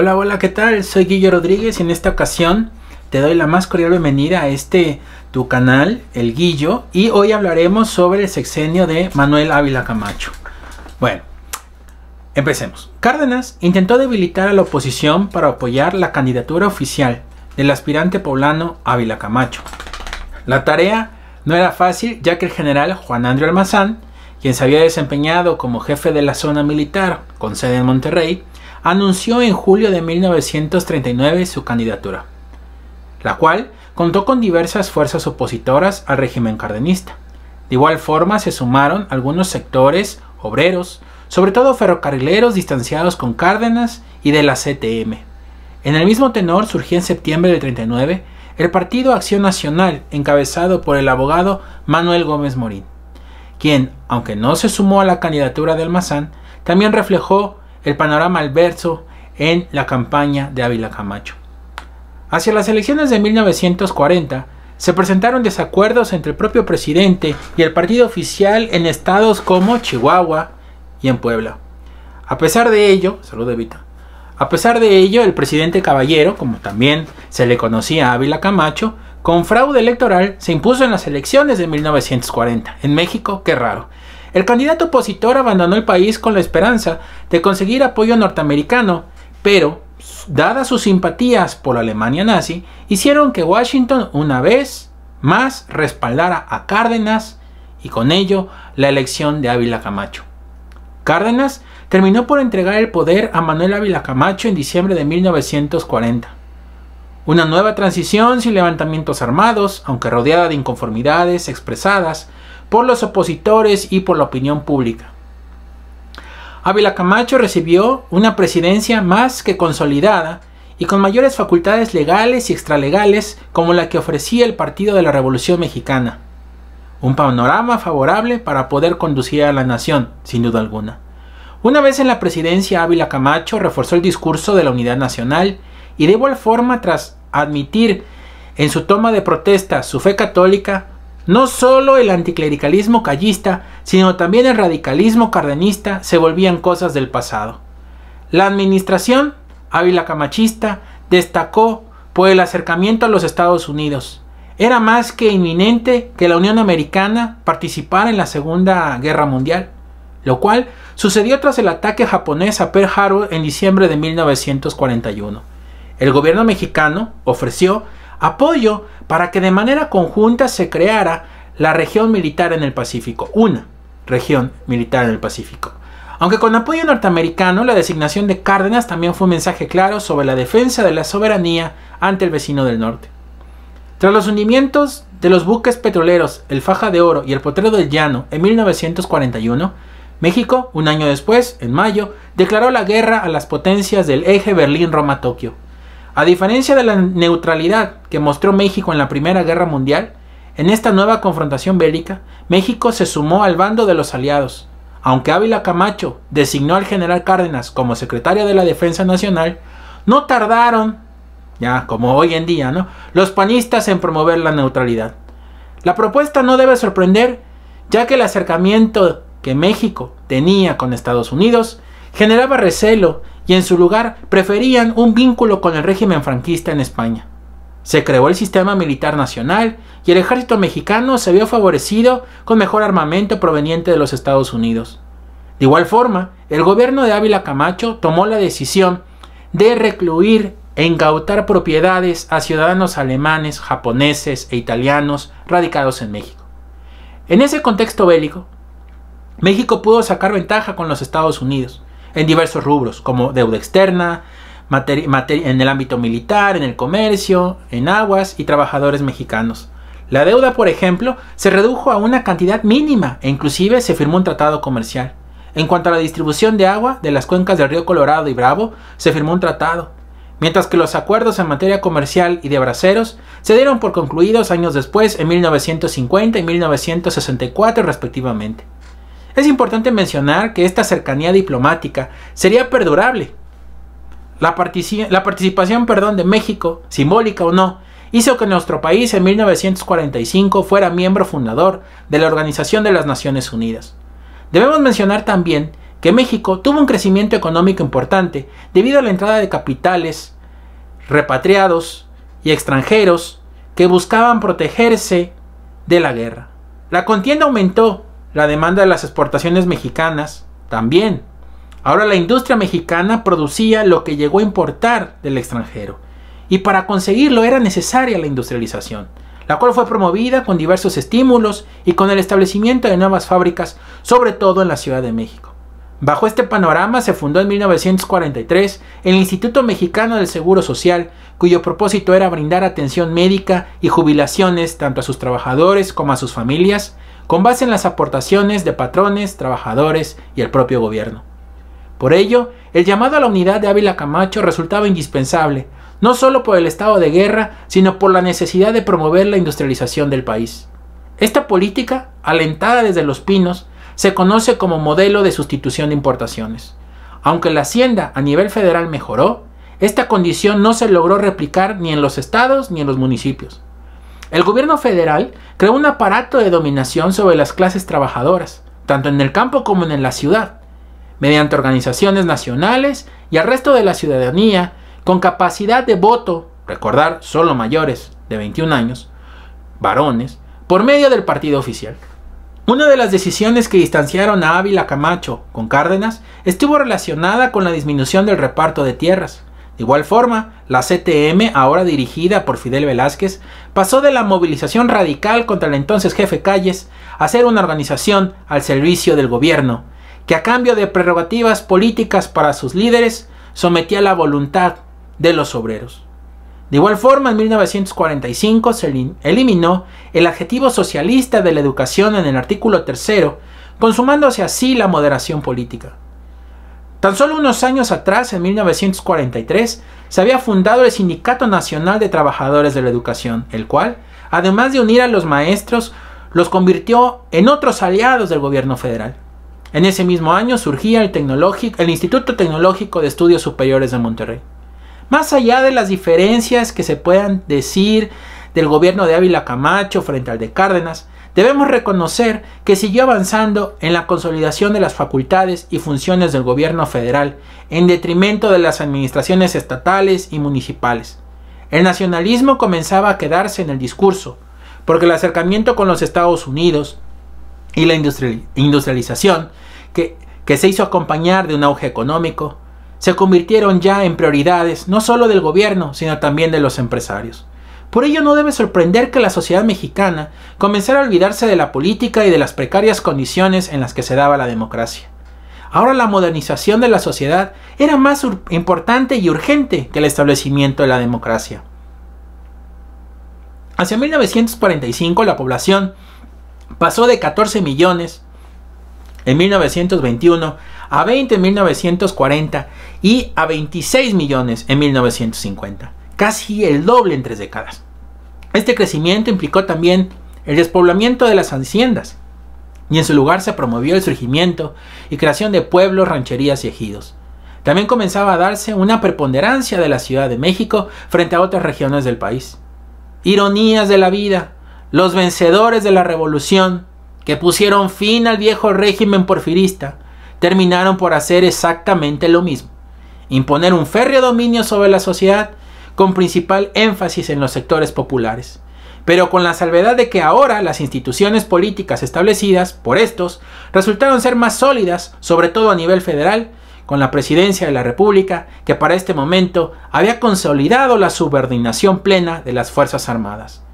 Hola, hola, ¿qué tal? Soy Guillo Rodríguez y en esta ocasión te doy la más cordial bienvenida a este tu canal, El Guillo, y hoy hablaremos sobre el sexenio de Manuel Ávila Camacho. Bueno, empecemos. Cárdenas intentó debilitar a la oposición para apoyar la candidatura oficial del aspirante poblano Ávila Camacho. La tarea no era fácil ya que el general Juan Andrew Almazán, quien se había desempeñado como jefe de la zona militar con sede en Monterrey, anunció en julio de 1939 su candidatura, la cual contó con diversas fuerzas opositoras al régimen cardenista. De igual forma se sumaron algunos sectores obreros, sobre todo ferrocarrileros distanciados con Cárdenas y de la CTM. En el mismo tenor surgió en septiembre del 39 el Partido Acción Nacional, encabezado por el abogado Manuel Gómez Morín, quien, aunque no se sumó a la candidatura de Almazán, también reflejó el panorama adverso en la campaña de Ávila Camacho. Hacia las elecciones de 1940 se presentaron desacuerdos entre el propio presidente y el partido oficial en estados como Chihuahua y en Puebla. A pesar de ello, salud Evita. A pesar de ello, el presidente Caballero, como también se le conocía a Ávila Camacho, con fraude electoral se impuso en las elecciones de 1940. En México, qué raro. El candidato opositor abandonó el país con la esperanza de conseguir apoyo norteamericano, pero, dadas sus simpatías por la Alemania nazi, hicieron que Washington una vez más respaldara a Cárdenas y con ello la elección de Ávila Camacho. Cárdenas terminó por entregar el poder a Manuel Ávila Camacho en diciembre de 1940. Una nueva transición sin levantamientos armados, aunque rodeada de inconformidades expresadas por los opositores y por la opinión pública. Ávila Camacho recibió una presidencia más que consolidada y con mayores facultades legales y extralegales como la que ofrecía el Partido de la Revolución Mexicana. Un panorama favorable para poder conducir a la nación, sin duda alguna. Una vez en la presidencia, Ávila Camacho reforzó el discurso de la unidad nacional y de igual forma, tras admitir en su toma de protesta su fe católica, no solo el anticlericalismo callista, sino también el radicalismo cardenista se volvían cosas del pasado. La administración Ávila Camachista destacó por el acercamiento a los Estados Unidos. Era más que inminente que la Unión Americana participara en la Segunda Guerra Mundial, lo cual sucedió tras el ataque japonés a Pearl Harbor en diciembre de 1941. El gobierno mexicano ofreció apoyo para que de manera conjunta se creara la región militar en el Pacífico, una región militar en el Pacífico. Aunque con apoyo norteamericano, la designación de Cárdenas también fue un mensaje claro sobre la defensa de la soberanía ante el vecino del norte. Tras los hundimientos de los buques petroleros El Faja de Oro y El Potrero del Llano en 1941, México, un año después, en mayo, declaró la guerra a las potencias del eje Berlín-Roma-Tokio. A diferencia de la neutralidad que mostró México en la Primera Guerra Mundial, en esta nueva confrontación bélica, México se sumó al bando de los aliados. Aunque Ávila Camacho designó al general Cárdenas como secretario de la Defensa Nacional, no tardaron, ya como hoy en día, ¿no? los panistas en promover la neutralidad. La propuesta no debe sorprender, ya que el acercamiento que México tenía con Estados Unidos generaba recelo y en su lugar preferían un vínculo con el régimen franquista en España. Se creó el sistema militar nacional y el ejército mexicano se vio favorecido con mejor armamento proveniente de los Estados Unidos. De igual forma, el gobierno de Ávila Camacho tomó la decisión de recluir e incautar propiedades a ciudadanos alemanes, japoneses e italianos radicados en México. En ese contexto bélico, México pudo sacar ventaja con los Estados Unidos, en diversos rubros, como deuda externa, en el ámbito militar, en el comercio, en aguas y trabajadores mexicanos. La deuda, por ejemplo, se redujo a una cantidad mínima e inclusive se firmó un tratado comercial. En cuanto a la distribución de agua de las cuencas del río Colorado y Bravo, se firmó un tratado, mientras que los acuerdos en materia comercial y de braceros se dieron por concluidos años después, en 1950 y 1964 respectivamente. Es importante mencionar que esta cercanía diplomática sería perdurable. La, participación perdón, de México, simbólica o no, hizo que nuestro país en 1945 fuera miembro fundador de la Organización de las Naciones Unidas. Debemos mencionar también que México tuvo un crecimiento económico importante debido a la entrada de capitales repatriados y extranjeros que buscaban protegerse de la guerra. La contienda aumentó la demanda de las exportaciones mexicanas también. Ahora la industria mexicana producía lo que llegó a importar del extranjero. Y para conseguirlo era necesaria la industrialización, la cual fue promovida con diversos estímulos y con el establecimiento de nuevas fábricas, sobre todo en la Ciudad de México. Bajo este panorama se fundó en 1943 el Instituto Mexicano del Seguro Social, cuyo propósito era brindar atención médica y jubilaciones tanto a sus trabajadores como a sus familias, con base en las aportaciones de patrones, trabajadores y el propio gobierno. Por ello, el llamado a la unidad de Ávila Camacho resultaba indispensable, no solo por el estado de guerra, sino por la necesidad de promover la industrialización del país. Esta política, alentada desde los pinos, se conoce como modelo de sustitución de importaciones. Aunque la hacienda a nivel federal mejoró, esta condición no se logró replicar ni en los estados ni en los municipios. El gobierno federal creó un aparato de dominación sobre las clases trabajadoras, tanto en el campo como en la ciudad, mediante organizaciones nacionales y al resto de la ciudadanía con capacidad de voto, recordar, solo mayores de 21 años, varones, por medio del partido oficial. Una de las decisiones que distanciaron a Ávila Camacho con Cárdenas estuvo relacionada con la disminución del reparto de tierras. De igual forma, la CTM, ahora dirigida por Fidel Velázquez, pasó de la movilización radical contra el entonces jefe Calles a ser una organización al servicio del gobierno, que a cambio de prerrogativas políticas para sus líderes sometía la voluntad de los obreros. De igual forma, en 1945 se eliminó el adjetivo socialista de la educación en el artículo tercero, consumándose así la moderación política. Tan solo unos años atrás, en 1943, se había fundado el Sindicato Nacional de Trabajadores de la Educación, el cual, además de unir a los maestros, los convirtió en otros aliados del gobierno federal. En ese mismo año surgía el, el Instituto Tecnológico de Estudios Superiores de Monterrey. Más allá de las diferencias que se puedan decir del gobierno de Ávila Camacho frente al de Cárdenas, Debemos reconocer que siguió avanzando en la consolidación de las facultades y funciones del gobierno federal, en detrimento de las administraciones estatales y municipales. El nacionalismo comenzaba a quedarse en el discurso, porque el acercamiento con los Estados Unidos y la industrialización, que, se hizo acompañar de un auge económico, se convirtieron ya en prioridades no solo del gobierno, sino también de los empresarios. Por ello no debe sorprender que la sociedad mexicana comenzara a olvidarse de la política y de las precarias condiciones en las que se daba la democracia. Ahora la modernización de la sociedad era más importante y urgente que el establecimiento de la democracia. Hacia 1945 la población pasó de 14 millones en 1921 a 20 en 1940 y a 26 millones en 1950 casi el doble en tres décadas. Este crecimiento implicó también el despoblamiento de las haciendas, y en su lugar se promovió el surgimiento y creación de pueblos, rancherías y ejidos. También comenzaba a darse una preponderancia de la Ciudad de México frente a otras regiones del país. Ironías de la vida, los vencedores de la revolución, que pusieron fin al viejo régimen porfirista, terminaron por hacer exactamente lo mismo, imponer un férreo dominio sobre la sociedad con principal énfasis en los sectores populares, pero con la salvedad de que ahora las instituciones políticas establecidas por estos resultaron ser más sólidas, sobre todo a nivel federal, con la presidencia de la República, que para este momento había consolidado la subordinación plena de las Fuerzas Armadas.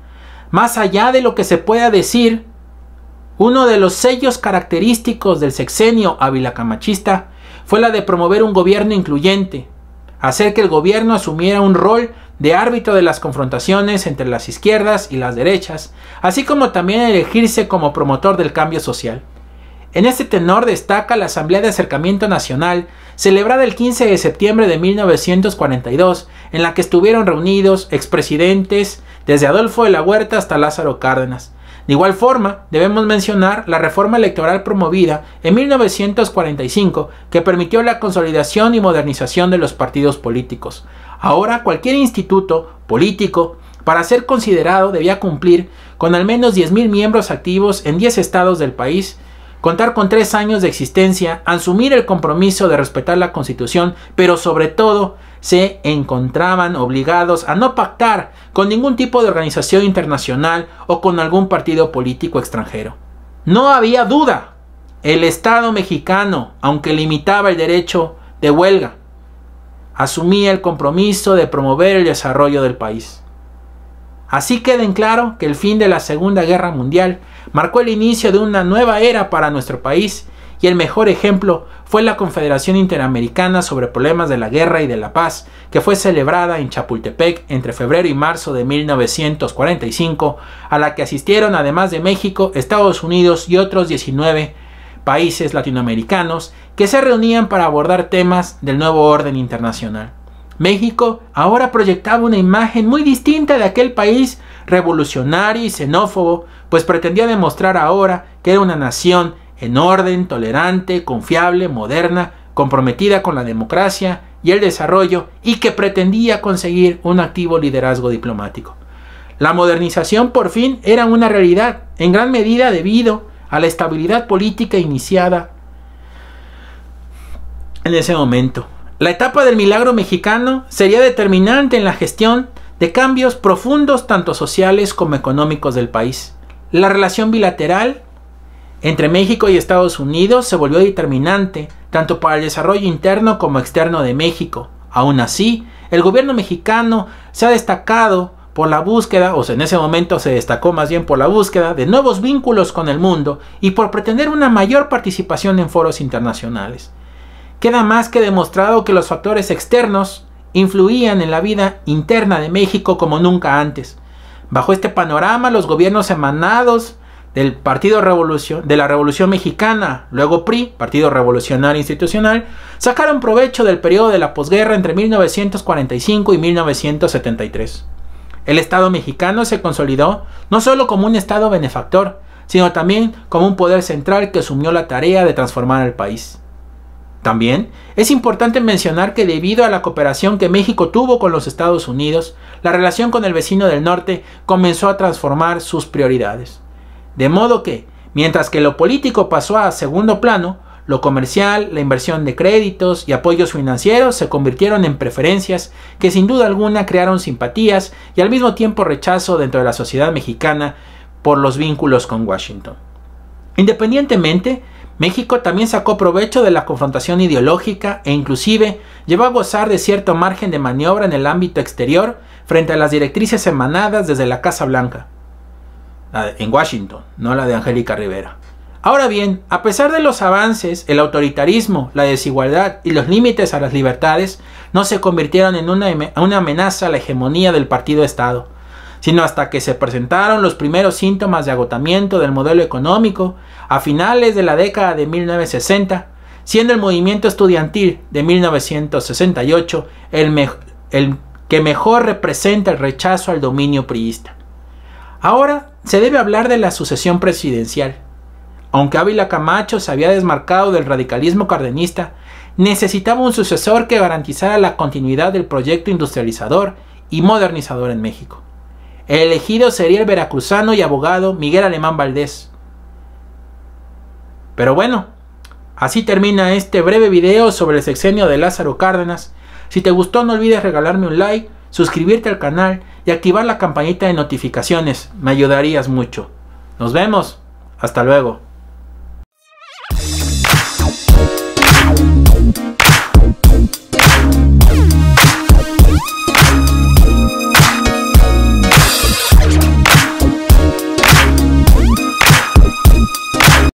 Más allá de lo que se pueda decir, uno de los sellos característicos del sexenio ávila camachista fue la de promover un gobierno incluyente, hacer que el gobierno asumiera un rol de árbitro de las confrontaciones entre las izquierdas y las derechas, así como también elegirse como promotor del cambio social. En este tenor destaca la Asamblea de Acercamiento Nacional, celebrada el 15 de septiembre de 1942, en la que estuvieron reunidos expresidentes desde Adolfo de la Huerta hasta Lázaro Cárdenas, de igual forma, debemos mencionar la reforma electoral promovida en 1945 que permitió la consolidación y modernización de los partidos políticos. Ahora cualquier instituto político para ser considerado debía cumplir con al menos 10.000 miembros activos en 10 estados del país, contar con tres años de existencia, asumir el compromiso de respetar la Constitución, pero sobre todo se encontraban obligados a no pactar con ningún tipo de organización internacional o con algún partido político extranjero. No había duda. El Estado mexicano, aunque limitaba el derecho de huelga, asumía el compromiso de promover el desarrollo del país. Así queda en claro que el fin de la Segunda Guerra Mundial marcó el inicio de una nueva era para nuestro país y el mejor ejemplo fue la Confederación Interamericana sobre Problemas de la Guerra y de la Paz, que fue celebrada en Chapultepec entre febrero y marzo de 1945, a la que asistieron además de México, Estados Unidos y otros 19 países latinoamericanos que se reunían para abordar temas del nuevo orden internacional. México ahora proyectaba una imagen muy distinta de aquel país revolucionario y xenófobo, pues pretendía demostrar ahora que era una nación en orden, tolerante, confiable, moderna, comprometida con la democracia y el desarrollo y que pretendía conseguir un activo liderazgo diplomático. La modernización por fin era una realidad, en gran medida debido a la estabilidad política iniciada en ese momento. La etapa del milagro mexicano sería determinante en la gestión de cambios profundos tanto sociales como económicos del país. La relación bilateral entre México y Estados Unidos se volvió determinante, tanto para el desarrollo interno como externo de México. Aún así, el gobierno mexicano se ha destacado por la búsqueda, o en ese momento se destacó más bien por la búsqueda de nuevos vínculos con el mundo y por pretender una mayor participación en foros internacionales. Queda más que demostrado que los factores externos influían en la vida interna de México como nunca antes. Bajo este panorama, los gobiernos emanados del Partido de la Revolución Mexicana, luego PRI, Partido Revolucionario Institucional, sacaron provecho del periodo de la posguerra entre 1945 y 1973. El Estado mexicano se consolidó no solo como un Estado benefactor, sino también como un poder central que asumió la tarea de transformar el país. También es importante mencionar que debido a la cooperación que México tuvo con los Estados Unidos, la relación con el vecino del norte comenzó a transformar sus prioridades. De modo que, mientras que lo político pasó a segundo plano, lo comercial, la inversión de créditos y apoyos financieros se convirtieron en preferencias que sin duda alguna crearon simpatías y al mismo tiempo rechazo dentro de la sociedad mexicana por los vínculos con Washington. Independientemente, México también sacó provecho de la confrontación ideológica e inclusive llevó a gozar de cierto margen de maniobra en el ámbito exterior frente a las directrices emanadas desde la Casa Blanca en Washington, no la de Angélica Rivera. Ahora bien, a pesar de los avances, el autoritarismo, la desigualdad y los límites a las libertades no se convirtieron en una, amenaza a la hegemonía del partido Estado, sino hasta que se presentaron los primeros síntomas de agotamiento del modelo económico a finales de la década de 1960, siendo el movimiento estudiantil de 1968 el que mejor representa el rechazo al dominio priista. Ahora se debe hablar de la sucesión presidencial. Aunque Ávila Camacho se había desmarcado del radicalismo cardenista, necesitaba un sucesor que garantizara la continuidad del proyecto industrializador y modernizador en México. El elegido sería el veracruzano y abogado Miguel Alemán Valdés. Pero bueno, así termina este breve video sobre el sexenio de Lázaro Cárdenas. Si te gustó no olvides regalarme un like, suscribirte al canal y activar la campanita de notificaciones. Me ayudarías mucho. Nos vemos. Hasta luego.